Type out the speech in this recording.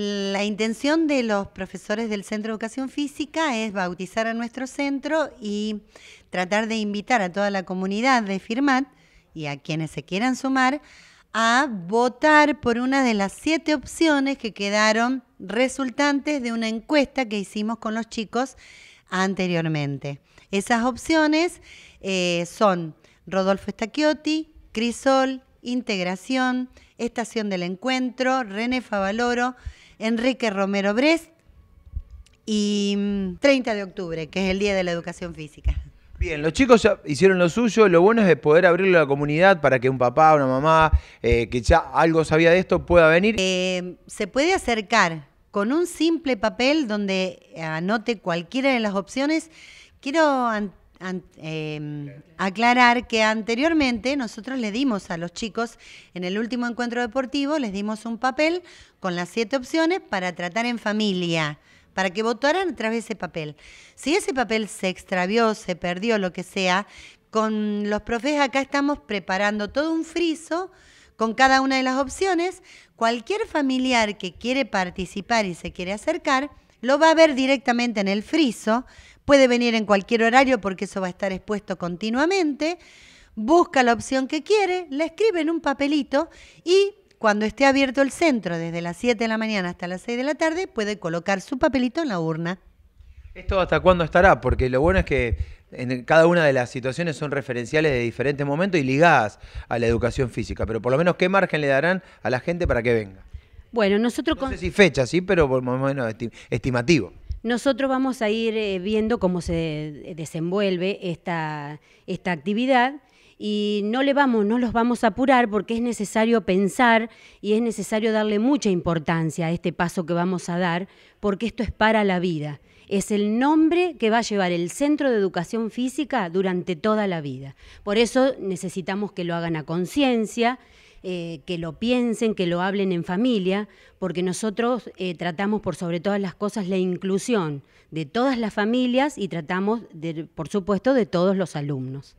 La intención de los profesores del Centro de Educación Física es bautizar a nuestro centro y tratar de invitar a toda la comunidad de FIRMAT y a quienes se quieran sumar a votar por una de las siete opciones que quedaron resultantes de una encuesta que hicimos con los chicos anteriormente. Esas opciones eh, son Rodolfo Stacchiotti, Crisol, Integración, Estación del Encuentro, René Favaloro, Enrique Romero Brest y 30 mm, de octubre, que es el Día de la Educación Física. Bien, los chicos ya hicieron lo suyo, lo bueno es poder abrirlo a la comunidad para que un papá, una mamá, eh, que ya algo sabía de esto, pueda venir. Eh, se puede acercar con un simple papel donde anote cualquiera de las opciones. Quiero Em, aclarar que anteriormente nosotros le dimos a los chicos, en el último encuentro deportivo, les dimos un papel con las siete opciones para tratar en familia, para que votaran a través de ese papel. Si ese papel se extravió, se perdió, lo que sea, con los profes acá estamos preparando todo un friso con cada una de las opciones. Cualquier familiar que quiere participar y se quiere acercar, lo va a ver directamente en el friso Puede venir en cualquier horario porque eso va a estar expuesto continuamente. Busca la opción que quiere, la escribe en un papelito y cuando esté abierto el centro desde las 7 de la mañana hasta las 6 de la tarde, puede colocar su papelito en la urna. ¿Esto hasta cuándo estará? Porque lo bueno es que en cada una de las situaciones son referenciales de diferentes momentos y ligadas a la educación física, pero por lo menos qué margen le darán a la gente para que venga. Bueno, nosotros... No sé si fecha, sí, pero por lo menos estimativo. Nosotros vamos a ir eh, viendo cómo se eh, desenvuelve esta, esta actividad y no le vamos, no los vamos a apurar porque es necesario pensar y es necesario darle mucha importancia a este paso que vamos a dar, porque esto es para la vida. Es el nombre que va a llevar el Centro de Educación Física durante toda la vida. Por eso necesitamos que lo hagan a conciencia, eh, que lo piensen, que lo hablen en familia, porque nosotros eh, tratamos por sobre todas las cosas la inclusión de todas las familias y tratamos, por supuesto, de todos los alumnos.